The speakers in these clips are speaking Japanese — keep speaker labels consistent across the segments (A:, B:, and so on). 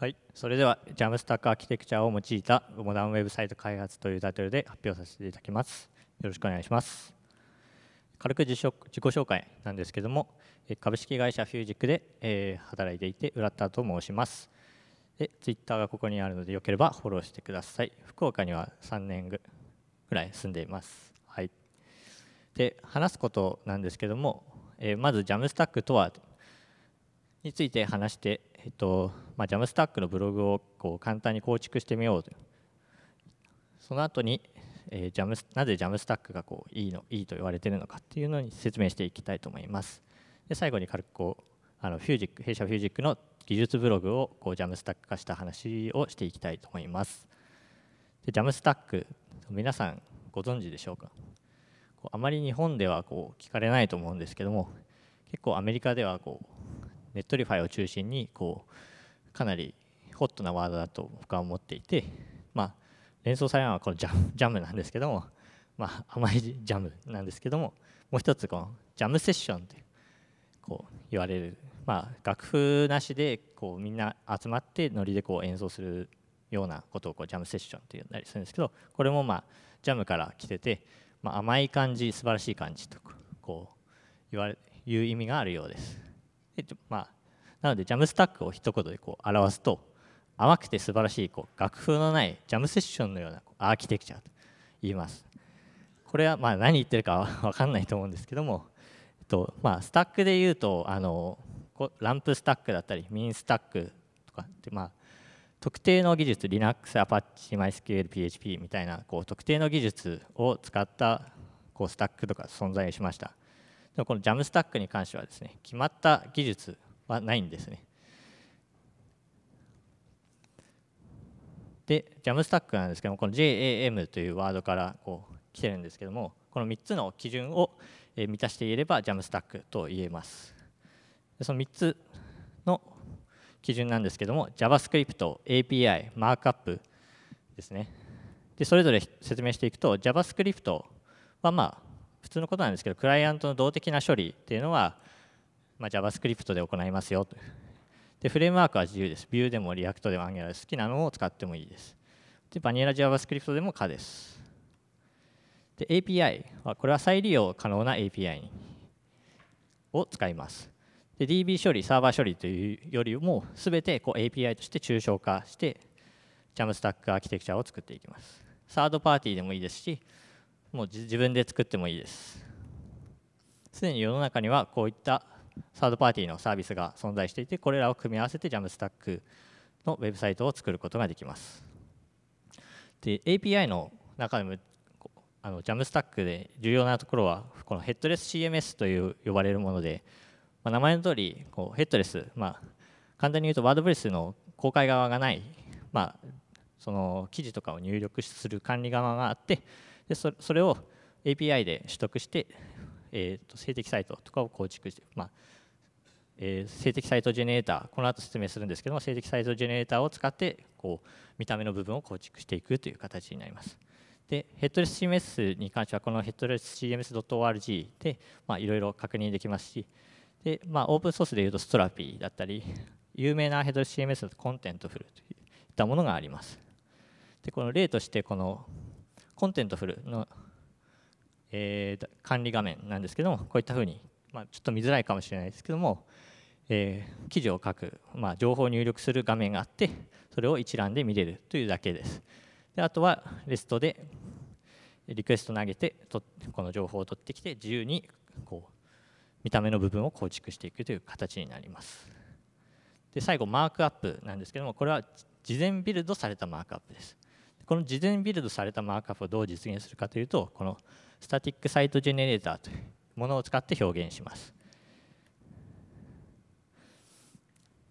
A: はい、それでは j a m s t a c アーキテクチャを用いたモダンウェブサイト開発というタイトルで発表させていただきます。よろしくお願いします。軽く自己紹介なんですけども、株式会社フュージックで、え働いていて、浦田と申します。で、Twitter がここにあるので、よければフォローしてください。福岡には3年ぐらい住んでいます。はい。で、話すことなんですけども、えまず j a m s t a c とはについて話してえっとまあ、JAMSTACK のブログをこう簡単に構築してみようとその後に、えー、ジャムなぜ JAMSTACK がこういいのいいと言われているのかっていうのに説明していきたいと思いますで最後に軽くこうあのフュージック弊社フュージックの技術ブログをこう JAMSTACK 化した話をしていきたいと思いますで JAMSTACK 皆さんご存知でしょうかあまり日本ではこう聞かれないと思うんですけども結構アメリカではこうネットリファイを中心にこうかなりホットなワードだと僕は思っていて、まあ、連想されるのはこのジャ ジャムなんですけども、まあ、甘いジャムなんですけどももう一つこのジャムセッションってこう言われる、まあ、楽譜なしでこうみんな集まってノリでこう演奏するようなことをこうジャムセッションって言ったりするんですけどこれもまあジャムから来てて、まあ、甘い感じ素晴らしい感じとこう言われいう意味があるようです。とまあ、なのでジャムスタックを一言でこう表すと甘くて素晴らしいこう楽譜のないジャムセッションのようなアーキテクチャと言います。これはまあ何言ってるか分かんないと思うんですけども、えっとまあ、スタックで言うとあのランプスタックだったりミンスタックとかってまあ特定の技術 Linux、Apache、MySQL、PHP みたいなこう特定の技術を使ったこうスタックとか存在しました。でもこの JAMSTACK に関してはですね決まった技術はないんですねで JAMSTACK なんですけどもこの JAM というワードからこう来てるんですけどもこの3つの基準を満たしていれば JAMSTACK と言えますその3つの基準なんですけども JavaScript、API、マークアップですねでそれぞれ説明していくと JavaScript はまあ普通のことなんですけどクライアントの動的な処理っていうのは、まあ、JavaScript で行いますよとでフレームワークは自由です v i e でも React でも Angular で好きなのを使ってもいいですでバニラ JavaScript でも可ですで API はこれは再利用可能な API を使いますで DB 処理サーバー処理というよりも全てこう API として抽象化して JAMstack アーキテクチャを作っていきますサードパーティーでもいいですしもう自分で作ってもいいですすでに世の中にはこういったサードパーティーのサービスが存在していてこれらを組み合わせて JAMSTACK のウェブサイトを作ることができますで API の中でもあの JAMSTACK で重要なところはこのヘッドレス CMS という呼ばれるもので、まあ、名前の通りこうヘッドレス、まあ、簡単に言うとワードプレスの公開側がない、まあ、その記事とかを入力する管理側があってでそれを API で取得して、えー、と性的サイトとかを構築して、まあえー、的サイトジェネレーターこの後説明するんですけども性的サイトジェネレーターを使ってこう見た目の部分を構築していくという形になります。でヘッドレス CMS に関してはこのヘッドレス CMS.org でいろいろ確認できますしで、まあ、オープンソースでいうとストラピーだったり有名なヘッドレス CMS のコンテントフルといったものがあります。でこの例としてこのコンテントフルの、えー、管理画面なんですけどもこういったふうに、まあ、ちょっと見づらいかもしれないですけども、えー、記事を書く、まあ、情報を入力する画面があってそれを一覧で見れるというだけですであとは REST でリクエスト投げてとこの情報を取ってきて自由にこう見た目の部分を構築していくという形になりますで最後マークアップなんですけどもこれは事前ビルドされたマークアップですこの事前ビルドされたマークアップをどう実現するかというとこのスタティックサイトジェネレーターというものを使って表現します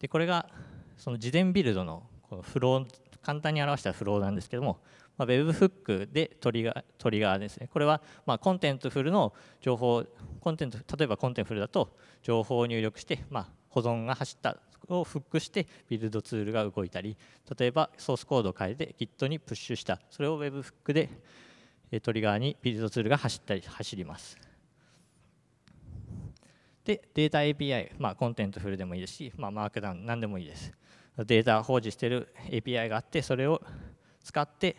A: でこれがその事前ビルドのこのフロー簡単に表したフローなんですけども、まあ、Webhook でトリガートリガーですねこれはまあコンテンツフルの情報コンテンツ例えばコンテンツフルだと情報を入力してまあ保存が走ったをフックしてビルドツールが動いたり例えばソースコードを変えて Git にプッシュしたそれを Webhook でトリガーにビルドツールが走ったり走りますでデータ API、まあ、コンテンツフルでもいいですし、まあ、マークダウン何でもいいですデータ保持している API があってそれを使って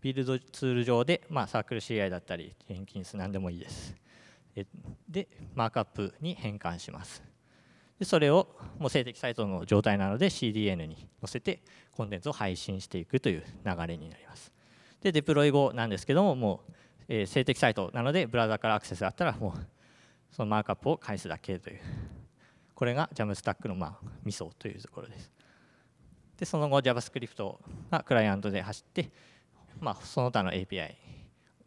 A: ビルドツール上で、まあ、サークル CI だったり、ジェンキンス何でもいいです。で、マークアップに変換します。でそれをもう静的サイトの状態なので CDN に載せてコンテンツを配信していくという流れになります。でデプロイ後なんですけどももう、え静的サイトなのでブラウザからアクセスがあったらもうそのマークアップを返すだけというこれが JAMSTACK のまあミソというところです。でその後 JavaScript がクライアントで走って、まあ、その他の API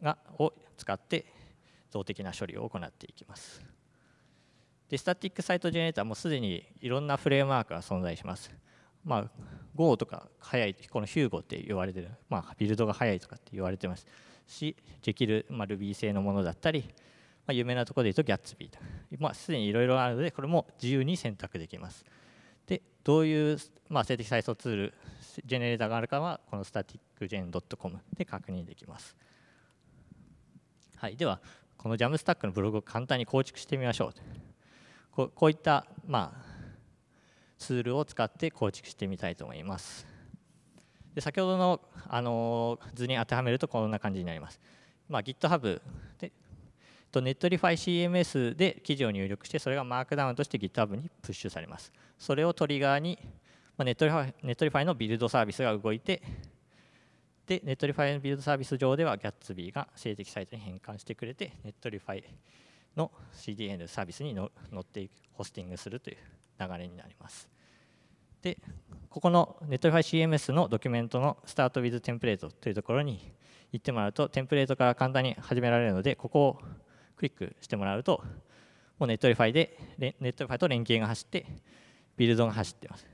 A: がを使って動的な処理を行っていきます。でスタティックサイトジェネレーターもすでにいろんなフレームワークが存在します。まあ、Go とか速いこの Hugo って言われてる、まあ、ビルドが速いとかって言われてますしできる、まあ、Ruby 製のものだったり、まあ、有名なところで言うと Gatsby とまあ、すでにいろいろあるのでこれも自由に選択できます。でどういう、まあ、性的再送ツールジェネレーターがあるかはこの staticgen.com で確認できます。はい、ではこの JAMSTACK のブログを簡単に構築してみましょう。こういった、まあ、ツールを使って構築してみたいと思います。で先ほどの、あの図に当てはめるとこんな感じになります。まあ、GitHub でと NetlifyCMS で記事を入力してそれがマークダウンとして GitHub にプッシュされます。それをトリガーに、まあ、n e t l i Netlify のビルドサービスが動いてで Netlify のビルドサービス上では Gatsby が静的サイトに変換してくれて Netlify の CDN サービスに乗ってホスティングするという流れになります。で、ここの Netlify-CMS のドキュメントの Start with Template というところに行ってもらうと、テンプレートから簡単に始められるので、ここをクリックしてもらうと、もう n e t l i f で、Netlify と連携が走って、ビルドが走ってます。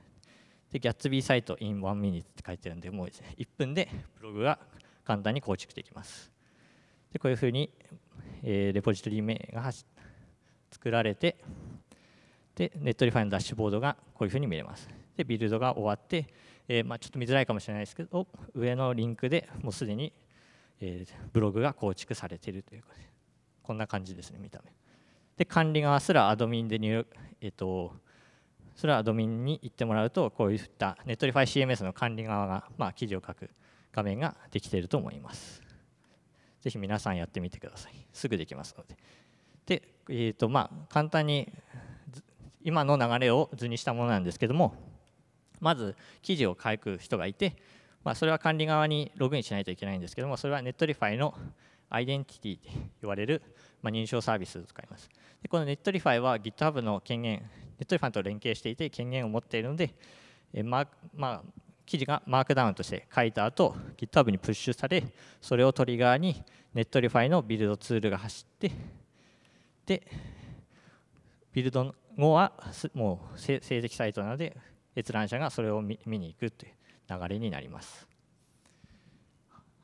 A: で、Gatsby サイト in one minute って書いてるんで、もう1分でブログが簡単に構築できます。でこういうふうにえー、レポジトリ名が作られてでネットリファイのダッシュボードがこういうふうに見れます。でビルドが終わって、えー、まあ、ちょっと見づらいかもしれないですけど上のリンクでもうすでに、えー、ブログが構築されているということでこんな感じですね見た目。で管理側すらアドミンで入力、えっ、ー、とそれはアドミンに行ってもらうとこういったネットリファイ CMS の管理側が、まあ、記事を書く画面ができていると思います。ぜひ皆さんやってみてくださいすぐできますのでで、えーとまあ、簡単に今の流れを図にしたものなんですけどもまず記事を書く人がいて、まあ、それは管理側にログインしないといけないんですけどもそれはネットリファイのアイデンティティと言われる、まあ、認証サービスを使いますでこのネットリファイは GitHub の権限ネットリファイと連携していて権限を持っているのでえまあ、まあ記事がマークダウンとして書いた後 GitHub にプッシュされそれをトリガーに Netlify のビルドツールが走ってでビルド後はもう成績サイトなので閲覧者がそれを見に行くという流れになります。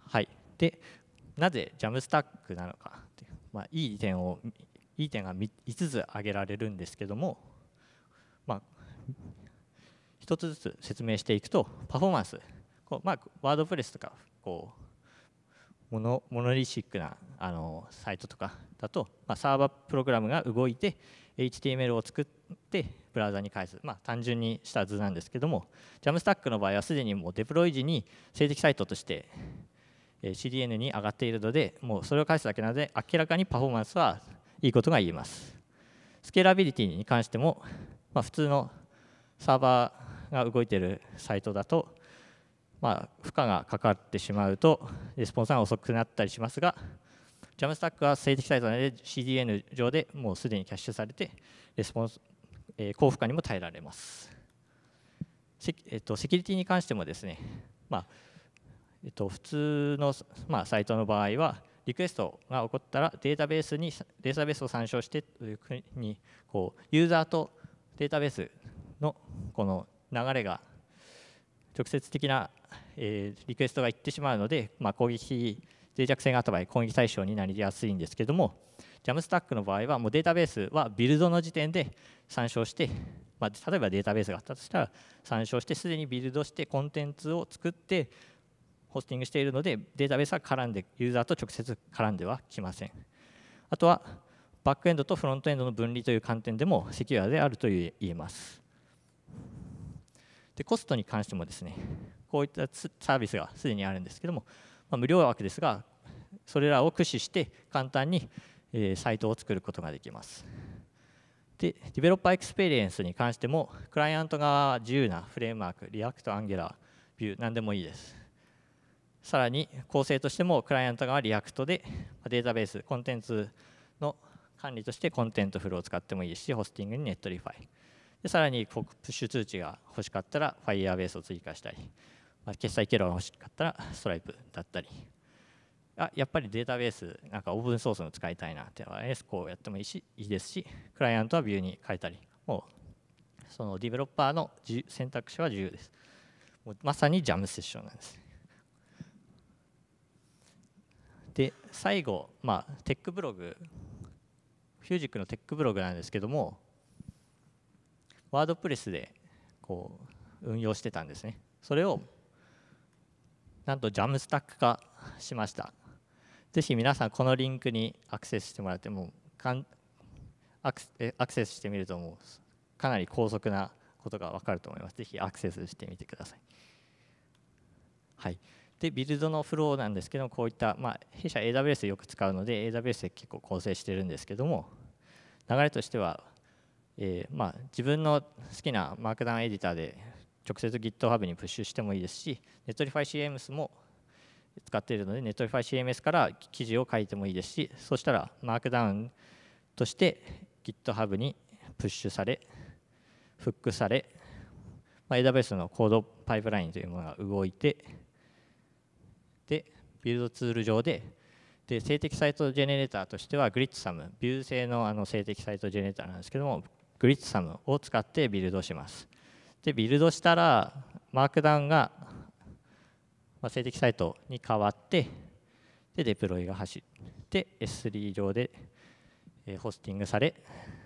A: はい、でなぜ JAMSTACK なのかという、まあ、いい点をいい点が5つ挙げられるんですけども、まあ、一つずつ説明していくとパフォーマンスこう、まあ、ワードプレスとかこうモノモノリシックなあのサイトとかだと、まあ、サーバープログラムが動いて HTML を作ってブラウザに返す、まあ、単純にした図なんですけども JAMSTACK の場合はすでにもうデプロイ時に静的サイトとして CDN に上がっているのでもうそれを返すだけなので明らかにパフォーマンスはいいことが言えますスケーラビリティに関しても、まあ、普通のサーバーが動いているサイトだと、まあ、負荷がかかってしまうとレスポンスが遅くなったりしますが JAMSTACK は静的サイトなので CDN 上でもうすでにキャッシュされてレスポンス、えー、高負荷にも耐えられますセ,、えー、とセキュリティに関してもですね、まあえー、と普通の、まあ、サイトの場合はリクエストが起こったらデータベースにデータベースを参照してというふうにこうユーザーとデータベースのこの流れが直接的な、えー、リクエストがいってしまうので、まあ、攻撃脆弱性があった場合攻撃対象になりやすいんですけども JAMSTACK の場合はもうデータベースはビルドの時点で参照して、まあ、例えばデータベースがあったとしたら参照してすでにビルドしてコンテンツを作ってホスティングしているのでデータベースは絡んでユーザーと直接絡んではきませんあとはバックエンドとフロントエンドの分離という観点でもセキュアであると言えますでコストに関してもですねこういったサービスがすでにあるんですけども、まあ、無料枠ですがそれらを駆使して簡単に、えサイトを作ることができますでデベロッパーエクスペリエンスに関してもクライアント側は自由なフレームワークリアクトアンギュラービュー何でもいいですさらに構成としてもクライアント側はリアクトでデータベースコンテンツの管理としてコンテンツフローを使ってもいいしホスティングにネットリファイでさらにプッシュ通知が欲しかったら Firebase を追加したり、まあ、決済経路が欲しかったら Stripe だったりあやっぱりデータベースなんかオープンソースの使いたいなってのはこうやってもいいしいいですしクライアントはビューに変えたりもうそのディベロッパーの選択肢は自由ですもうまさにジャムセッションなんですで最後、まあ、テックブログフュージックのテックブログなんですけどもワードプレスでこう運用してたんですねそれをなんとジャムスタック化しましたぜひ皆さんこのリンクにアクセスしてもらってもうかんアクアクセスしてみるともうかなり高速なことが分かると思いますぜひアクセスしてみてくださいはいでビルドのフローなんですけどこういった、まあ、弊社 AWS よく使うので AWS で結構構成してるんですけども流れとしてはえー、まあ、自分の好きなマークダウンエディターで直接 GitHub にプッシュしてもいいですし n e t r i f y c m s も使っているので n e t r i f y c m s から記事を書いてもいいですしそしたらマークダウンとして GitHub にプッシュされフックされ、まあ、AWS のコードパイプラインというものが動いてでビルドツール上でで静的サイトジェネレーターとしてはグリッ s サムビュー製のあの静的サイトジェネレーターなんですけどもグリッツサムを使ってビルドします。でビルドしたらマークダウンが静的サイトに変わってでデプロイが走って S3 上でホスティングされ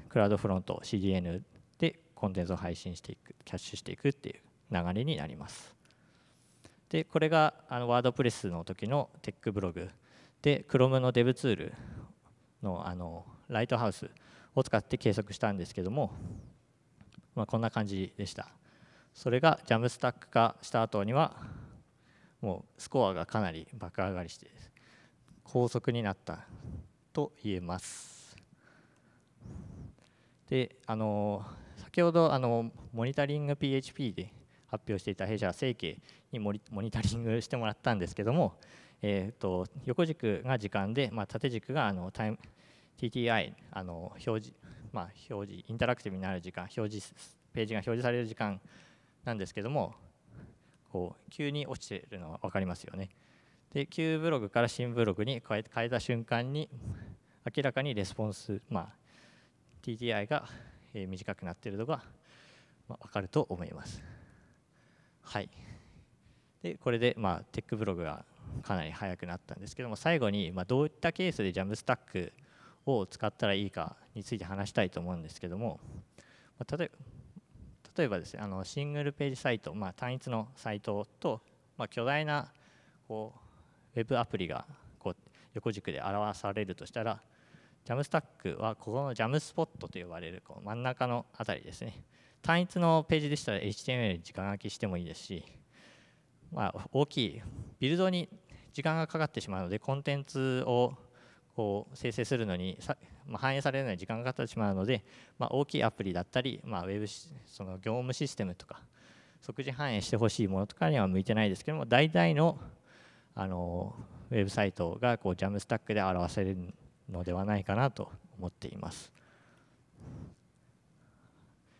A: クラウドフロント CDN でコンテンツを配信していくキャッシュしていくっていう流れになります。でこれがあのワードプレスの時のテックブログで Chrome のデブツールのあのライトハウスを使って計測したんですけども、まあ、こんな感じでしたそれがジャムスタック化した後にはもうスコアがかなり爆上がりして高速になったと言えますであの先ほどあのモニタリング PHP で発表していた弊社整形にモニタリングしてもらったんですけども、えーと、と横軸が時間で、まあ、縦軸があのタイム TTI あの表示、まあ、表示インタラクティブになる時間表示ページが表示される時間なんですけどもこう急に落ちてるのは分かりますよね。で旧ブログから新ブログに変え変えた瞬間に明らかにレスポンス、まあ、TTI が、え短くなっているのが、まあ、分かると思います。はい、でこれで、まあ、テックブログがかなり早くなったんですけども最後に、まあ、どういったケースでジャムスタックを使ったらいいかについて話したいと思うんですけども、ま例えばですねあのシングルページサイト、まあ、単一のサイトと、まあ、巨大なこうウェブアプリがこう横軸で表されるとしたら j a m スタックはここの j a m スポットと呼ばれるこう真ん中のあたりですね単一のページでしたら HTML に時間書きしてもいいですし、まあ、大きいビルドに時間がかかってしまうのでコンテンツをこう生成するのにさ、まあ、反映されるのに時間がかかってしまうので、まあ、大きいアプリだったり、まあ、ウェブその業務システムとか即時反映してほしいものとかには向いてないですけども大体のあのウェブサイトがこうジャムスタックで表せるのではないかなと思っています。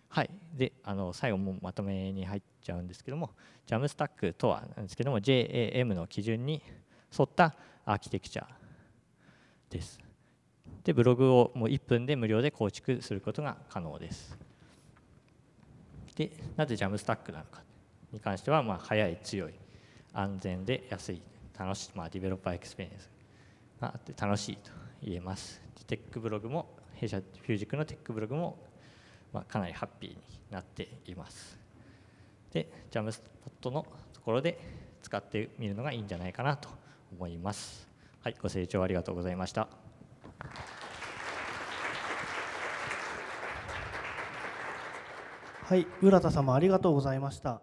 A: はい、であの最後もまとめに入っちゃうんですけども j a m s t a c とはなんですけども JAM の基準に沿ったアーキテクチャです。でブログをもう1分で無料で構築することが可能です。でなぜジャムスタックなのかに関しては、まあ、早い強い安全で安い楽しい、まあ、ディベロッパーエクスペリエンスがあって楽しいと言えますテックブログも弊社フュージックのテックブログも、まあ、かなりハッピーになっていますでジャムスポットのところで使ってみるのがいいんじゃないかなと思いますはい、ご清聴ありがとうございました。はい、浦田様ありがとうございました。